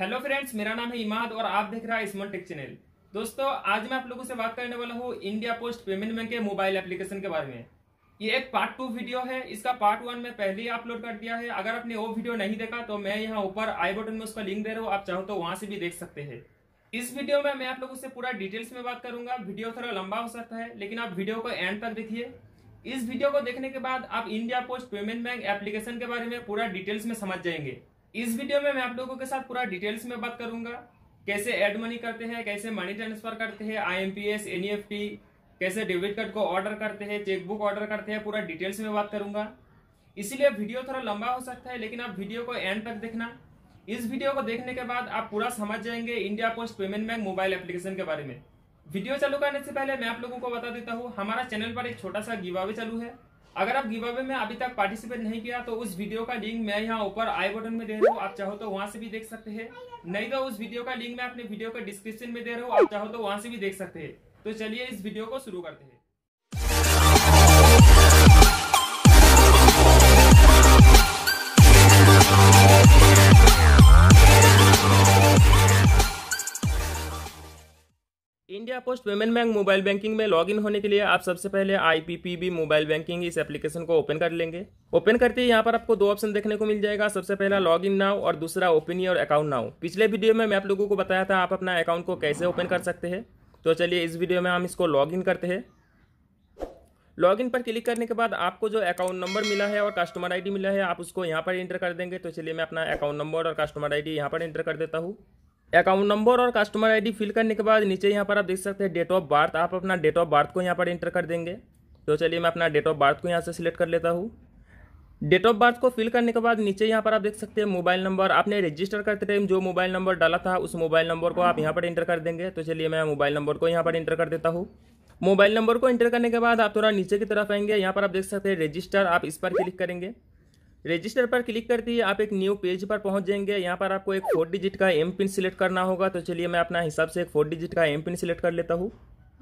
hello friends मेरा नाम है इमाद और आप देख रहा है स्मॉल टेक चैनल दोस्तों आज मैं आप लोगों से बात करने वाला हूँ इंडिया पोस्ट पेमेंट बैंक के मोबाइल एप्लीकेशन के बारे में ये एक पार्ट टू वीडियो है इसका पार्ट वन में पहले ही अपलोड कर दिया है अगर आपने वो वीडियो नहीं देखा तो मैं यहाँ ऊपर आई बटन में उसका लिंक दे रहा हूँ आप चाहो तो वहां से भी देख सकते हैं इस वीडियो में मैं आप लोगों से पूरा डिटेल्स में बात करूंगा वीडियो थोड़ा लंबा हो सकता है लेकिन आप वीडियो को एंड तक देखिए इस वीडियो को देखने के बाद आप India post payment bank application के बारे में पूरा डिटेल्स में समझ जाएंगे इस वीडियो में मैं आप लोगों के साथ पूरा डिटेल्स में बात करूंगा कैसे एड मनी करते हैं कैसे मनी ट्रांसफर करते हैं आईएमपीएस एनईएफटी e कैसे डेबिट कार्ड को ऑर्डर करते हैं चेकबुक ऑर्डर करते हैं पूरा डिटेल्स में बात करूंगा इसीलिए वीडियो थोड़ा लंबा हो सकता है लेकिन आप वीडियो को एंड तक देखना इस वीडियो को देखने के बाद आप पूरा समझ जाएंगे India post payment bank mobile application के बारे में वीडियो चालू करने से पहले मैं आप लोगों को बता देता हूँ हमारा चैनल पर एक छोटा सा गिवावे चालू है अगर आप गिव अवे में अभी तक पार्टिसिपेट नहीं किया तो उस वीडियो का लिंक मैं यहाँ ऊपर आई बटन में दे रहा हूँ आप चाहो तो वहां से भी देख सकते हैं नहीं तो उस वीडियो का लिंक मैं अपने वीडियो के डिस्क्रिप्शन में दे रहा हूँ आप चाहो तो वहां से भी देख सकते हैं तो चलिए इस वीडियो को शुरू करते हैं India post payment bank mobile banking में लॉगिन होने के लिए आप सबसे पहले आईपीपीबी मोबाइल बैंकिंग इस एप्लीकेशन को ओपन कर लेंगे ओपन करते ही यहाँ पर आपको दो ऑप्शन देखने को मिल जाएगा सबसे पहला लॉग इन नाउ और दूसरा ओपन योर अकाउंट नाउ पिछले वीडियो में मैं आप लोगों को बताया था आप अपना अकाउंट को कैसे ओपन कर सकते हैं तो चलिए इस वीडियो में हम इसको लॉग इन करते हैं लॉग इन पर क्लिक करने के बाद आपको जो अकाउंट नंबर मिला है और कस्टमर आईडी मिला है आप उसको यहाँ पर एंटर कर देंगे तो चलिए मैं अपना अकाउंट नंबर और कस्टमर आईडी यहाँ पर एंटर कर देता हूँ अकाउंट नंबर और कस्टमर आईडी फिल करने के बाद नीचे यहाँ पर आप देख सकते हैं डेट ऑफ बर्थ आप अपना डेट ऑफ बर्थ को यहाँ पर एंटर कर देंगे तो चलिए मैं अपना डेट ऑफ बर्थ को यहाँ से सिलेक्ट कर लेता हूँ डेट ऑफ बर्थ को फिल करने के बाद नीचे यहाँ पर आप देख सकते हैं मोबाइल नंबर आपने रजिस्टर करते टाइम जो मोबाइल नंबर डाला था उस मोबाइल नंबर को आप यहाँ पर एंटर कर देंगे तो चलिए मैं मोबाइल नंबर को यहाँ पर एंटर कर देता हूँ मोबाइल नंबर को एंटर करने के बाद आप थोड़ा नीचे की तरफ आएंगे यहाँ पर आप देख सकते हैं रजिस्टर आप इस पर क्लिक करेंगे रजिस्टर पर क्लिक करते ही आप एक न्यू पेज पर पहुंच जाएंगे यहाँ पर आपको एक फोर डिजिट का एम पिन सिलेक्ट करना होगा तो चलिए मैं अपना हिसाब से एक फोर डिजिट का एम पिन सिलेक्ट कर लेता हूँ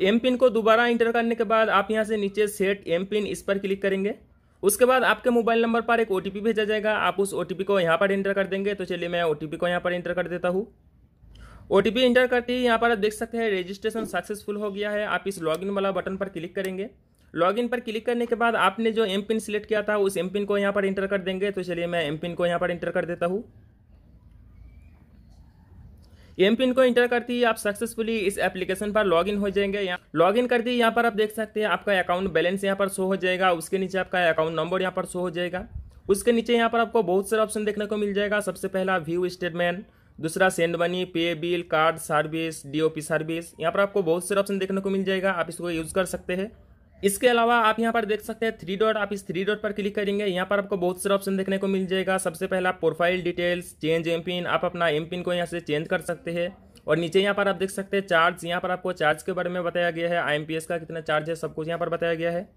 एम पिन को दोबारा इंटर करने के बाद आप यहाँ से नीचे सेट एम पिन इस पर क्लिक करेंगे उसके बाद आपके मोबाइल नंबर पर एक ओ भेजा जाएगा आप उस ओ को यहाँ पर इंटर कर देंगे तो चलिए मैं ओ को यहाँ पर इंटर कर देता हूँ ओ टी इंटर करते ही यहाँ पर आप देख सकते हैं रजिस्ट्रेशन सक्सेसफुल हो गया है आप इस लॉगिन वाला बटन पर क्लिक करेंगे लॉगिन पर क्लिक करने के बाद आपने जो एम पिन सिलेक्ट किया था उस एम पिन को यहाँ पर इंटर कर देंगे तो चलिए मैं एम पिन को यहाँ पर इंटर कर देता हूँ एम पिन को इंटर करते ही आप सक्सेसफुली इस एप्लीकेशन पर लॉगिन हो जाएंगे यहाँ लॉगिन करते ही यहाँ पर आप देख सकते हैं आपका अकाउंट बैलेंस यहाँ पर शो हो जाएगा उसके नीचे आपका अकाउंट नंबर यहाँ पर शो हो जाएगा उसके नीचे यहाँ पर आपको बहुत सारे ऑप्शन देखने को मिल जाएगा सबसे पहला व्यू स्टेटमेंट दूसरा send money pay bill card service D service यहाँ पर आपको बहुत सारे ऑप्शन देखने को मिल जाएगा आप इसको यूज़ कर सकते हैं इसके अलावा आप यहाँ पर देख सकते हैं थ्री डॉट आप इस थ्री डॉट पर क्लिक करेंगे यहाँ पर आपको बहुत सारे ऑप्शन देखने को मिल जाएगा सबसे पहला profile details change M PIN आप अपना एम पिन को यहाँ से चेंज कर सकते हैं और नीचे यहाँ पर आप देख सकते हैं चार्ज यहाँ पर आपको चार्ज के बारे में बताया गया है आई का कितना चार्ज है सब कुछ यहाँ पर बताया गया है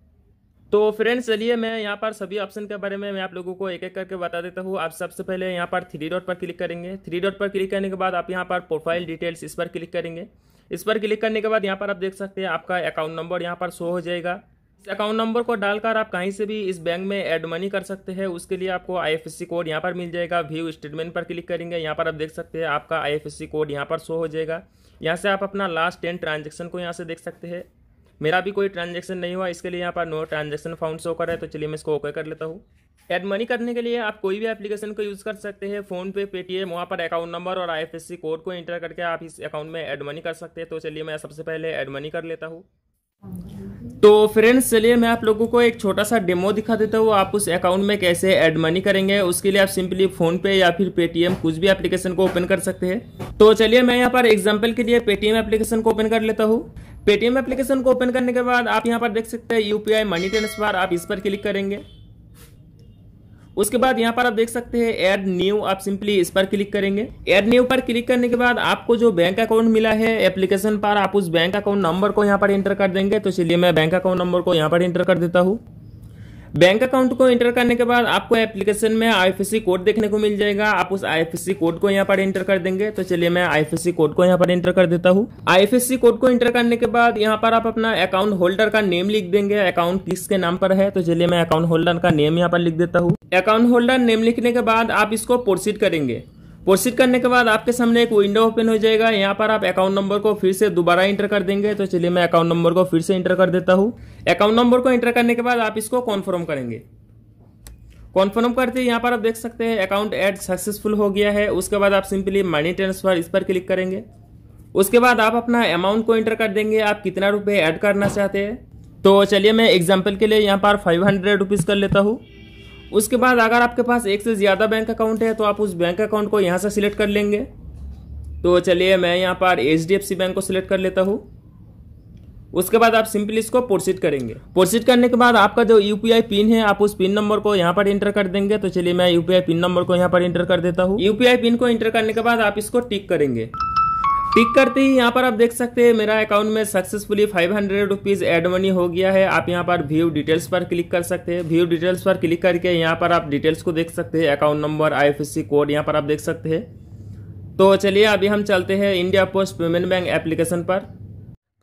तो फ्रेंड्स चलिए मैं यहाँ पर सभी ऑप्शन के बारे में मैं आप लोगों को एक एक करके बता देता हूँ आप सबसे पहले यहाँ पर थ्री डॉट पर क्लिक करेंगे थ्री डॉट पर क्लिक करने के बाद आप यहाँ पर प्रोफाइल डिटेल्स इस पर क्लिक करेंगे इस पर क्लिक करने के बाद यहाँ पर आप देख सकते हैं आपका अकाउंट नंबर यहाँ पर शो हो जाएगा इस अकाउंट नंबर को डालकर आप कहीं से भी इस बैंक में एड मनी कर सकते हैं उसके लिए आपको आईएफएससी कोड यहाँ पर मिल जाएगा व्यू स्टेटमेंट पर क्लिक करेंगे यहाँ पर आप देख सकते हैं आपका आईएफएससी कोड यहाँ पर शो हो जाएगा यहाँ से आप अपना लास्ट टेन ट्रांजेक्शन को यहाँ से देख सकते हैं मेरा भी कोई ट्रांजेक्शन नहीं हुआ इसके लिए यहाँ पर नो ट्रांजेक्शन फाउंड शो कर रहा है तो चलिए मैं इसको ओके कर लेता हूँ एड मनी करने के लिए आप कोई भी एप्लीकेशन को यूज़ कर सकते हैं फोन पे पेटीएम वहाँ पर अकाउंट नंबर और आईएफएससी कोड को एंटर करके आप इस अकाउंट में एड मनी कर सकते हैं तो चलिए मैं सबसे पहले एड मनी कर लेता हूँ तो फ्रेंड्स चलिए मैं आप लोगों को एक छोटा सा डेमो दिखा देता हूँ आप उस अकाउंट में कैसे एड मनी करेंगे उसके लिए आप सिंपली फोन पे या फिर पेटीएम कुछ भी एप्लीकेशन को ओपन कर सकते हैं तो चलिए मैं यहाँ पर एग्जाम्पल के लिए पेटीएम एप्लीकेशन को ओपन कर लेता हूँ पेटीएम एप्लीकेशन को ओपन करने के बाद आप यहाँ पर देख सकते हैं यूपीआई मनी ट्रांसफर आप इस पर क्लिक करेंगे उसके बाद यहाँ पर आप देख सकते हैं एड न्यू आप सिंपली इस पर क्लिक करेंगे एड न्यू पर क्लिक करने के बाद आपको जो बैंक अकाउंट मिला है एप्लीकेशन पर आप उस बैंक अकाउंट नंबर को यहाँ पर एंटर कर देंगे तो चलिए मैं बैंक अकाउंट नंबर को यहाँ पर एंटर कर देता हूँ बैंक अकाउंट को एंटर करने के बाद आपको एप्लीकेशन में आईएफएससी कोड देखने को मिल जाएगा आप उस आईएफएससी कोड को यहाँ पर एंटर कर देंगे तो चलिए मैं आईएफएससी कोड को यहाँ पर एंटर कर देता हूँ आईएफएससी कोड को एंटर करने के बाद यहाँ पर आप अपना अकाउंट होल्डर का नेम लिख देंगे अकाउंट किसके नाम पर है तो चलिए मैं अकाउंट होल्डर का नेम यहाँ पर लिख देता हूँ अकाउंट होल्डर नेम लिखने के बाद आप इसको प्रोसीड करेंगे कोशिश करने के बाद आपके सामने एक विंडो ओपन हो जाएगा यहाँ पर आप अकाउंट नंबर को फिर से दोबारा इंटर कर देंगे तो चलिए मैं अकाउंट नंबर को फिर से इंटर कर देता हूँ अकाउंट नंबर को इंटर करने के बाद आप इसको कॉन्फर्म करेंगे कॉन्फर्म करते यहाँ पर आप देख सकते हैं अकाउंट एड सक्सेसफुल हो गया है उसके बाद आप सिंपली मनी ट्रांसफर इस पर क्लिक करेंगे उसके बाद आप अपना अमाउंट को इंटर कर देंगे आप कितना रुपये ऐड करना चाहते हैं तो चलिए मैं एग्जाम्पल के लिए यहाँ पर फाइव हंड्रेड रुपीज़ कर लेता हूँ उसके बाद अगर आपके पास एक से ज़्यादा बैंक अकाउंट है तो आप उस बैंक अकाउंट को यहाँ से सिलेक्ट कर लेंगे तो चलिए मैं यहाँ पर एच बैंक को सिलेक्ट कर लेता हूँ उसके बाद आप सिंपली इसको प्रोसीड करेंगे प्रोसीड करने के बाद आपका जो यू पिन है आप उस पिन नंबर को यहाँ पर इंटर कर देंगे तो चलिए मैं यू पिन नंबर को यहाँ पर इंटर कर देता हूँ यू पिन को इंटर करने के बाद आप इसको टिक करेंगे टिक करते ही यहाँ पर आप देख सकते हैं मेरा अकाउंट में successfully five hundred rupees add money हो गया है आप यहाँ पर व्यू डिटेल्स पर क्लिक कर सकते हैं व्यू डिटेल्स पर क्लिक करके यहाँ पर आप डिटेल्स को देख सकते हैं अकाउंट नंबर आईएफएससी कोड यहाँ पर आप देख सकते हैं तो चलिए अभी हम चलते हैं India post payment bank application पर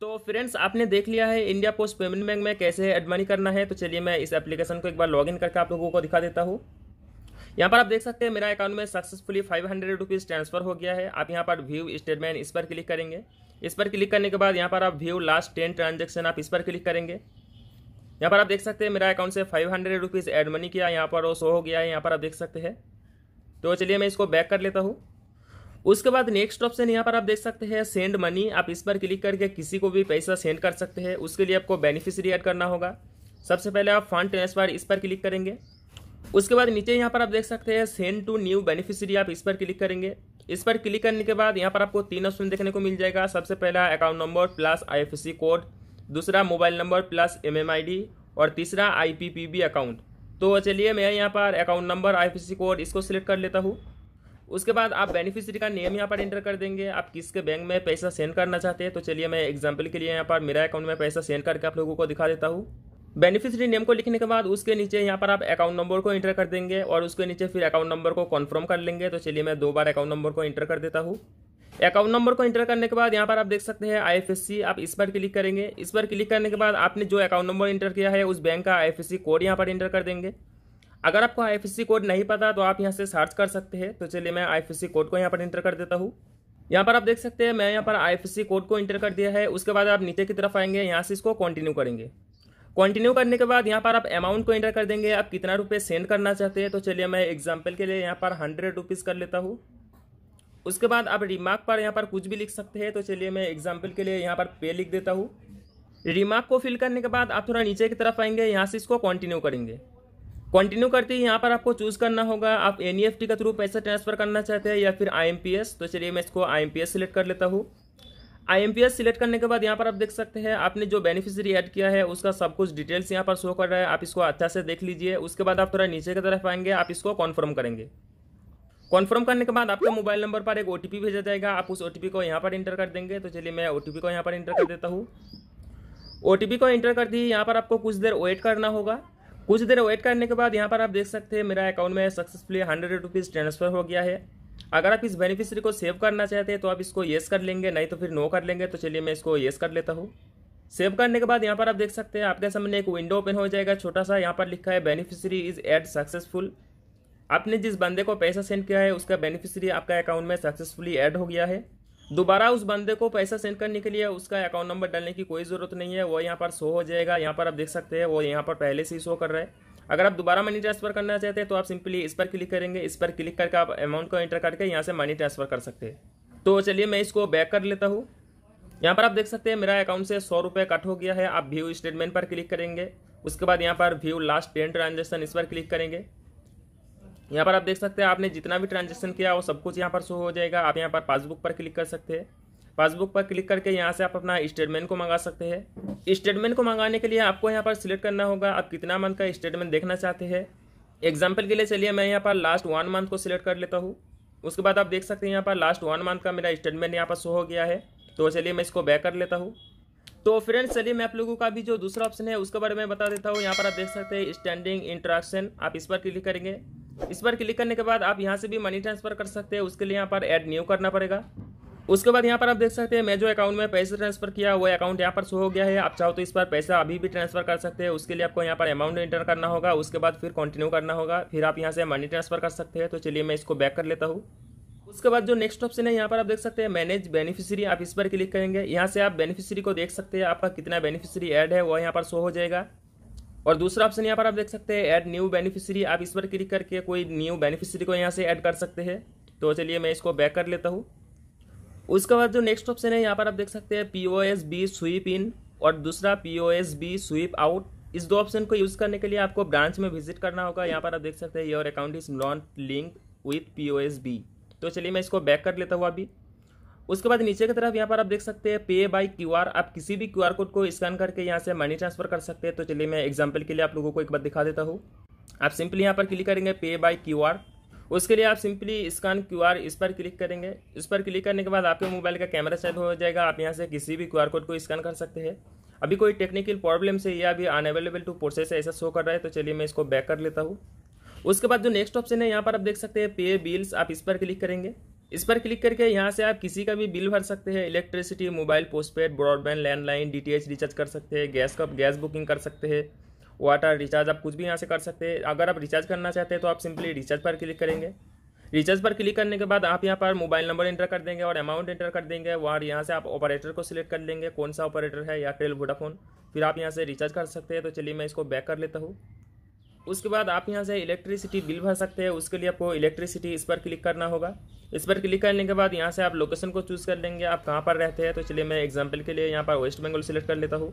तो फ्रेंड्स आपने देख लिया है इंडिया पोस्ट पेमेंट बैंक में कैसे एड मनी करना है तो चलिए मैं इस एप्लीकेशन को एक बार इन करके आप लोगों को दिखा देता हूँ यहाँ पर आप देख सकते हैं मेरा अकाउंट में successfully five hundred rupees transfer हो गया है आप यहाँ पर व्यू स्टेटमेंट इस पर क्लिक करेंगे इस पर क्लिक करने के बाद यहाँ पर आप व्यू लास्ट टेन ट्रांजेक्शन आप इस पर क्लिक करेंगे यहाँ पर आप देख सकते हैं मेरा अकाउंट से five hundred rupees add money किया यहाँ पर वो शो हो गया है यहाँ पर आप देख सकते हैं तो चलिए मैं इसको बैक कर लेता हूँ उसके बाद नेक्स्ट ऑप्शन यहाँ पर आप देख सकते हैं सेंड मनी आप इस पर क्लिक करके किसी को भी पैसा सेंड कर सकते हैं उसके लिए आपको बेनिफिशरी ऐड करना होगा सबसे पहले आप फंड ट्रांसफर इस पर क्लिक करेंगे उसके बाद नीचे यहाँ पर आप देख सकते हैं सेंड टू न्यू बेनिफिशियरी आप इस पर क्लिक करेंगे इस पर क्लिक करने के बाद यहाँ पर आपको तीन ऑप्शन देखने को मिल जाएगा सबसे पहला account number plus I code दूसरा मोबाइल नंबर प्लस एम और तीसरा आई अकाउंट तो चलिए मैं यहाँ पर अकाउंट नंबर आई कोड इसको सिलेक्ट कर लेता हूँ उसके बाद आप बेनिफिशियरी का नेम यहाँ पर एंटर कर देंगे आप किसके बैंक में पैसा सेंड करना चाहते हैं तो चलिए मैं एग्जाम्पल के लिए यहाँ पर मेरा अकाउंट में पैसा सेंड करके आप लोगों को दिखा देता हूँ बेनिफिशरी नेम को लिखने के बाद उसके नीचे यहाँ पर आप अकाउंट नंबर को इंटर कर देंगे और उसके नीचे फिर अकाउंट नंबर को कन्फर्म कर लेंगे तो चलिए मैं दो बार अकाउंट नंबर को इंटर कर देता हूँ अकाउंट नंबर को इंटर करने के बाद यहाँ पर आप देख सकते हैं आईएफएससी आप इस पर क्लिक करेंगे इस पर क्लिक करने के बाद आपने जो अकाउंट नंबर इंटर किया है उस बैंक का आईएफएससी कोड यहाँ पर इंटर कर देंगे अगर आपको आईएफएससी कोड नहीं पता तो आप यहाँ से सर्च कर सकते हैं तो चलिए मैं आईएफएससी कोड को यहाँ पर इंटर कर देता हूँ यहाँ पर आप देख सकते हैं मैं यहाँ पर आईएफएससी कोड को इंटर कर दिया है उसके बाद आप नीचे की तरफ आएंगे यहाँ से इसको कंटिन्यू करेंगे कंटिन्यू करने के बाद यहाँ पर आप अमाउंट को एंटर कर देंगे आप कितना रुपये सेंड करना चाहते हैं तो चलिए मैं एग्जाम्पल के लिए यहाँ पर हंड्रेड रुपीज़ कर लेता हूँ उसके बाद आप रिमार्क पर यहाँ पर कुछ भी लिख सकते हैं तो चलिए मैं एग्जाम्पल के लिए यहाँ पर पे लिख देता हूँ रिमार्क को फिल करने के बाद आप थोड़ा नीचे की तरफ आएंगे यहाँ से इसको कंटिन्यू करेंगे कंटिन्यू करते ही यहाँ पर आपको चूज़ करना होगा आप एन e के थ्रू पैसा ट्रांसफ़र करना चाहते हैं या फिर आई तो चलिए मैं इसको आई सेलेक्ट कर लेता हूँ आईएमपीएस सिलेक्ट करने के बाद यहाँ पर आप देख सकते हैं आपने जो बेनिफिशियरी ऐड किया है उसका सब कुछ डिटेल्स यहाँ पर शो कर रहा है आप इसको अच्छा से देख लीजिए उसके बाद आप थोड़ा नीचे की तरफ आएंगे आप इसको कॉन्फर्म करेंगे कॉन्फर्म करने के बाद आपके मोबाइल नंबर पर एक ओटीपी भेजा जाएगा आप उस ओटीपी को यहाँ पर इंटर कर देंगे तो चलिए मैं ओटीपी को यहाँ पर इंटर कर देता हूँ ओटीपी को इंटर कर दिए यहाँ पर आपको कुछ देर वेट करना होगा कुछ देर वेट करने के बाद यहाँ पर आप देख सकते हैं मेरा अकाउंट में सक्सेसफुली हंड्रेड रुपीज़ ट्रांसफ़र हो गया है अगर आप इस बेनिफिशरी को सेव करना चाहते हैं तो आप इसको येस कर लेंगे नहीं तो फिर नो कर लेंगे तो चलिए मैं इसको येस कर लेता हूँ सेव करने के बाद यहाँ पर आप देख सकते हैं आपके सामने एक विंडो ओपन हो जाएगा छोटा सा यहाँ पर लिखा है बेनिफिशरी इज एड सक्सेसफुल आपने जिस बंदे को पैसा सेंड किया है उसका बेनिफिशरी आपका अकाउंट में सक्सेसफुली ऐड हो गया है दोबारा उस बंदे को पैसा सेंड करने के लिए उसका अकाउंट नंबर डालने की कोई ज़रूरत नहीं है वो यहाँ पर शो हो जाएगा यहाँ पर आप देख सकते हैं वो यहाँ पर पहले से ही शो कर रहा है अगर आप दोबारा मनी ट्रांसफर करना चाहते हैं तो आप सिंपली इस पर क्लिक करेंगे इस पर क्लिक करके आप अमाउंट को एंटर करके यहाँ से मनी ट्रांसफर कर सकते हैं तो चलिए मैं इसको बैक कर लेता हूँ यहाँ पर आप देख सकते हैं मेरा अकाउंट से सौ रुपये कट हो गया है आप व्यू स्टेटमेंट पर क्लिक करेंगे उसके बाद यहाँ पर व्यू लास्ट टेन ट्रांजेक्शन इस पर क्लिक करेंगे यहाँ पर आप देख सकते हैं आपने जितना भी ट्रांजेक्शन किया वो सब कुछ यहाँ पर शो हो जाएगा आप यहाँ पर पासबुक पर क्लिक कर सकते हैं पासबुक पर क्लिक करके यहाँ से आप अपना स्टेटमेंट को मंगा सकते हैं स्टेटमेंट को मंगाने के लिए आपको यहाँ पर सिलेक्ट करना होगा आप कितना मंथ का स्टेटमेंट देखना चाहते हैं एग्जाम्पल के लिए चलिए मैं यहाँ पर लास्ट वन मंथ को सिलेक्ट कर लेता हूँ उसके बाद आप देख सकते हैं यहाँ पर लास्ट वन मंथ का मेरा स्टेटमेंट यहाँ पर शो हो गया है तो चलिए मैं इसको बैक कर लेता हूँ तो फ्रेंड्स चलिए मैं आप लोगों का भी जो दूसरा ऑप्शन है उसके बारे में बता देता हूँ यहाँ पर आप देख सकते हैं स्टैंडिंग इंट्रैक्शन आप इस पर क्लिक करेंगे इस पर क्लिक करने के बाद आप यहाँ से भी मनी ट्रांसफर कर सकते हैं उसके लिए यहाँ पर ऐड न्यू करना पड़ेगा उसके बाद यहाँ पर आप देख सकते हैं मैं जो अकाउंट में पैसे ट्रांसफर किया वो अकाउंट यहाँ पर शो हो गया है आप चाहो तो इस पर पैसा अभी भी ट्रांसफर कर सकते हैं उसके लिए आपको यहाँ पर अमाउंट इंटर करना होगा उसके बाद फिर कंटिन्यू करना होगा फिर आप यहाँ से मनी ट्रांसफर कर सकते हैं तो चलिए मैं इसको बैक कर लेता हूँ उसके बाद जो नेक्स्ट ऑप्शन है यहाँ पर आप देख सकते हैं मैनेज बेनिफिशियरी आप इस पर क्लिक करेंगे यहाँ से आप बेनिफिशियरी को देख सकते हैं आपका कितना बेनिफिशियरी ऐड है वो यहाँ पर शो हो जाएगा और दूसरा ऑप्शन यहाँ पर आप देख सकते हैं ऐड न्यू बेनिफिशियरी आप इस पर क्लिक करके कोई न्यू बेनिफिशियरी को यहाँ से ऐड कर सकते हैं तो चलिए मैं इसको बैक कर लेता हूँ उसके बाद जो नेक्स्ट ऑप्शन है यहाँ पर आप देख सकते हैं P O S B sweep in और दूसरा P O S B sweep out इस दो ऑप्शन को यूज़ करने के लिए आपको ब्रांच में विजिट करना होगा यहाँ पर आप देख सकते हैं your account is non link with P O S B तो चलिए मैं इसको बैक कर लेता हूँ अभी उसके बाद नीचे की तरफ यहाँ पर आप देख सकते हैं पे बाई क्यू आर आप किसी भी क्यू आर कोड को स्कैन करके यहाँ से मनी ट्रांसफर कर सकते हैं तो चलिए मैं एग्जाम्पल के लिए आप लोगों को एक बार दिखा देता हूँ आप सिंपली यहाँ पर क्लिक करेंगे पे बाई क्यू आर उसके लिए आप सिंपली स्कैन आर इस पर क्लिक करेंगे इस पर क्लिक करने के बाद आपके मोबाइल का कैमरा सेट हो जाएगा आप यहाँ से किसी भी आर कोड को स्कैन कर सकते हैं अभी कोई टेक्निकल प्रॉब्लम से या अभी अनअवेलेबल टू प्रोसेस ऐसा शो कर रहा है तो चलिए मैं इसको बैक कर लेता हूँ उसके बाद जो नेक्स्ट ऑप्शन है यहाँ पर आप देख सकते हैं पे बिल्स आप इस पर क्लिक करेंगे इस पर क्लिक करके यहाँ से आप किसी का भी बिल भर सकते हैं electricity mobile postpaid broadband landline डी रिचार्ज कर सकते हैं गैस का गैस बुकिंग कर सकते हैं वाटर रिचार्ज आप कुछ भी यहाँ से कर सकते हैं अगर आप रिचार्ज करना चाहते हैं तो आप सिंपली रिचार्ज पर क्लिक करेंगे रिचार्ज पर क्लिक करने के बाद आप यहाँ पर मोबाइल नंबर एंटर कर देंगे और अमाउंट एंटर कर देंगे और यहाँ से आप ऑपरेटर को सिलेक्ट कर लेंगे कौन सा ऑपरेटर है एयरटेल वोडाफोन फिर आप यहाँ से रिचार्ज कर सकते हैं तो चलिए मैं इसको बैक कर लेता हूँ उसके बाद आप यहाँ से इलेक्ट्रिसिटी बिल भर सकते हैं उसके लिए आपको इलेक्ट्रिसिटी इस पर क्लिक करना होगा इस पर क्लिक करने के बाद यहाँ से आप लोकेशन को चूज़ कर लेंगे आप कहाँ पर रहते हैं तो चलिए मैं एग्जाम्पल के लिए यहाँ पर वेस्ट बंगाल सेलेक्ट कर लेता हूँ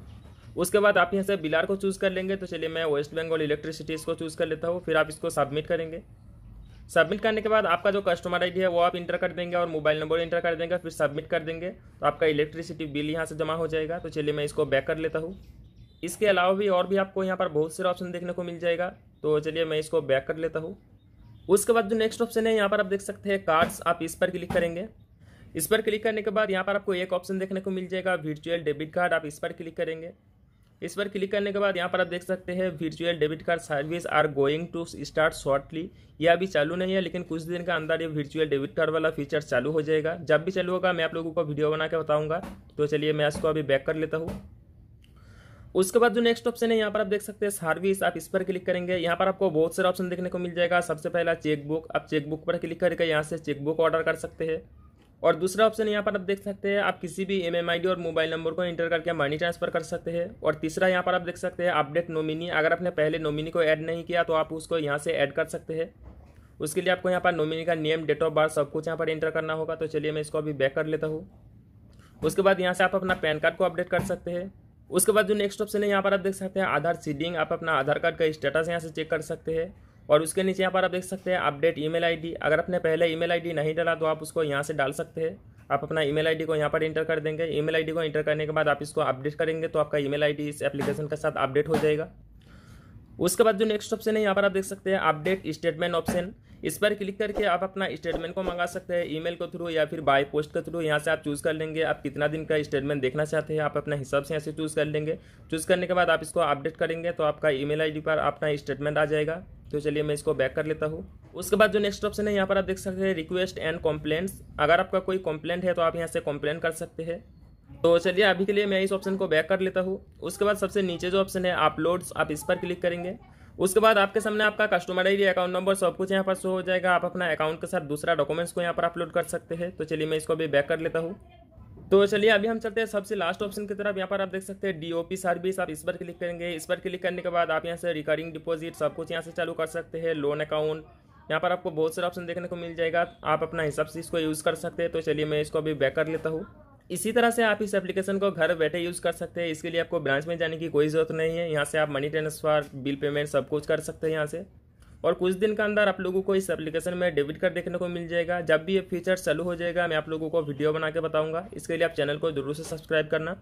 उसके बाद आप यहाँ से बिलार को चूज़ कर लेंगे तो चलिए मैं वेस्ट बंगाल इलेक्ट्रिसिटीज़ को चूज़ कर लेता हूँ फिर आप इसको सबमिट करेंगे सबमिट करने के बाद आपका जो कस्टमर आईडी है वो आप इंटर कर देंगे और मोबाइल नंबर इंटर कर देंगे फिर सबमिट कर देंगे तो आपका इलेक्ट्रिसिटी बिल यहाँ से जमा हो जाएगा तो चलिए मैं इसको बैक कर लेता हूँ इसके अलावा भी और भी आपको यहाँ पर बहुत सारे ऑप्शन देखने को मिल जाएगा तो चलिए मैं इसको बैक कर लेता हूँ उसके बाद जो नेक्स्ट ऑप्शन है यहाँ पर आप देख सकते हैं कार्ड्स आप इस पर क्लिक करेंगे इस पर क्लिक करने के बाद यहाँ पर आपको एक ऑप्शन देखने को मिल जाएगा वर्चुअल डेबिट कार्ड आप इस पर क्लिक करेंगे इस पर क्लिक करने के बाद यहाँ पर आप देख सकते हैं virtual debit card service are going to start shortly यह अभी चालू नहीं है लेकिन कुछ दिन के अंदर ये वर्चुअल डेबिट कार्ड वाला फीचर चालू हो जाएगा जब भी चालू होगा मैं आप लोगों को वीडियो बना के बताऊंगा तो चलिए मैं इसको अभी बैक कर लेता हूँ उसके बाद जो नेक्स्ट ऑप्शन है यहाँ पर आप देख सकते हैं सर्विस आप इस पर क्लिक करेंगे यहाँ पर आपको बहुत सारे ऑप्शन देखने को मिल जाएगा सबसे पहला चेकबुक आप चेकबुक पर क्लिक करके यहाँ से चेकबुक ऑर्डर कर सकते हैं और दूसरा ऑप्शन यहाँ पर आप देख सकते हैं आप किसी भी एम और मोबाइल नंबर को इंटर करके मनी ट्रांसफर कर सकते हैं और तीसरा यहाँ पर आप देख सकते हैं अपडेट नोमिनी अगर आपने पहले नोमिनी को ऐड नहीं किया तो आप उसको यहाँ से ऐड कर सकते हैं उसके लिए आपको यहाँ पर नोमिनी का नेम डेट ऑफ बर्थ सब कुछ यहाँ पर इंटर करना होगा तो चलिए मैं इसको अभी बैक कर लेता हूँ उसके बाद यहाँ से आप अपना पैन कार्ड को अपडेट कर सकते हैं उसके बाद जो नेक्स्ट ऑप्शन है यहाँ पर आप देख सकते हैं आधार सीडिंग आप अपना आधार कार्ड का स्टेटस यहाँ से चेक कर सकते हैं और उसके नीचे यहाँ पर आप देख सकते हैं अपडेट ईमेल आईडी अगर आपने पहले ईमेल आईडी नहीं डाला तो आप उसको यहाँ से डाल सकते हैं आप अपना ईमेल आईडी को यहाँ पर इंटर कर देंगे ईमेल आईडी को इंटर करने के बाद आप इसको अपडेट करेंगे तो आपका ईमेल आईडी इस एप्लीकेशन के साथ अपडेट हो जाएगा उसके बाद जो नेक्स्ट ऑप्शन है यहाँ पर आप देख सकते हैं अपडेट स्टेटमेंट ऑप्शन इस पर क्लिक करके आप अपना स्टेटमेंट को मंगा सकते हैं ईमेल के थ्रू या फिर बाय पोस्ट के थ्रू यहाँ से आप चूज़ कर लेंगे आप कितना दिन का स्टेटमेंट देखना चाहते हैं आप अपने हिसाब से यहाँ से चूज़ कर लेंगे चूज़ करने के बाद आप इसको अपडेट करेंगे तो आपका ईमेल आईडी पर अपना स्टेटमेंट आ जाएगा तो चलिए मैं इसको बैक कर लेता हूँ उसके बाद जो नेक्स्ट ऑप्शन है यहाँ पर आप देख सकते हैं रिक्वेस्ट एंड कॉम्प्लेंट्स अगर आपका कोई कॉम्प्लेंट है तो आप यहाँ से कॉम्प्लेंट कर सकते हैं तो चलिए अभी के लिए मैं इस ऑप्शन को बैक कर लेता हूँ उसके बाद सबसे नीचे जो ऑप्शन है अपलोड्स आप इस पर क्लिक करेंगे उसके बाद आपके सामने आपका कस्टमर आई अकाउंट नंबर सब कुछ यहाँ पर शो हो जाएगा आप अपना अकाउंट के साथ दूसरा डॉक्यूमेंट्स को यहाँ पर अपलोड कर सकते हैं तो चलिए मैं इसको भी बैक कर लेता हूँ तो चलिए अभी हम चलते हैं सबसे लास्ट ऑप्शन की तरफ यहाँ पर आप देख सकते हैं डीओपी सर्विस आप इस पर क्लिक करेंगे इस पर क्लिक करने के बाद आप यहाँ से रिकरिंग डिपॉजिट सब कुछ यहाँ से चालू कर सकते हैं लोन अकाउंट यहाँ पर आपको बहुत सारे ऑप्शन देखने को मिल जाएगा आप अपना हिसाब से इसको यूज़ कर सकते हैं तो चलिए मैं इसको अभी बैक कर लेता हूँ इसी तरह से आप इस एप्लीकेशन को घर बैठे यूज़ कर सकते हैं इसके लिए आपको ब्रांच में जाने की कोई ज़रूरत नहीं है यहाँ से आप मनी ट्रांसफ़र बिल पेमेंट सब कुछ कर सकते हैं यहाँ से और कुछ दिन का अंदर आप लोगों को इस एप्लीकेशन में डेबिट कार्ड देखने को मिल जाएगा जब भी ये फीचर चालू हो जाएगा मैं आप लोगों को वीडियो बना के बताऊँगा इसके लिए आप चैनल को जरूर से सब्सक्राइब करना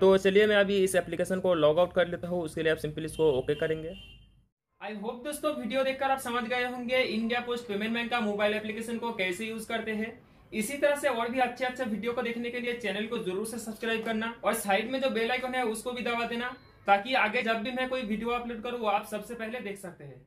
तो चलिए मैं अभी इस एप्लीकेशन को लॉग आउट कर लेता हूँ उसके लिए आप सिंपली इसको ओके करेंगे आई होप दोस्तों वीडियो देखकर आप समझ गए होंगे इंडिया पोस्ट पेमेंट बैंक का मोबाइल एप्लीकेशन को कैसे यूज करते हैं इसी तरह से और भी अच्छे अच्छे वीडियो को देखने के लिए चैनल को जरूर से सब्सक्राइब करना और साइड में जो बेल आइकन है उसको भी दबा देना ताकि आगे जब भी मैं कोई वीडियो अपलोड करूँ आप सबसे पहले देख सकते हैं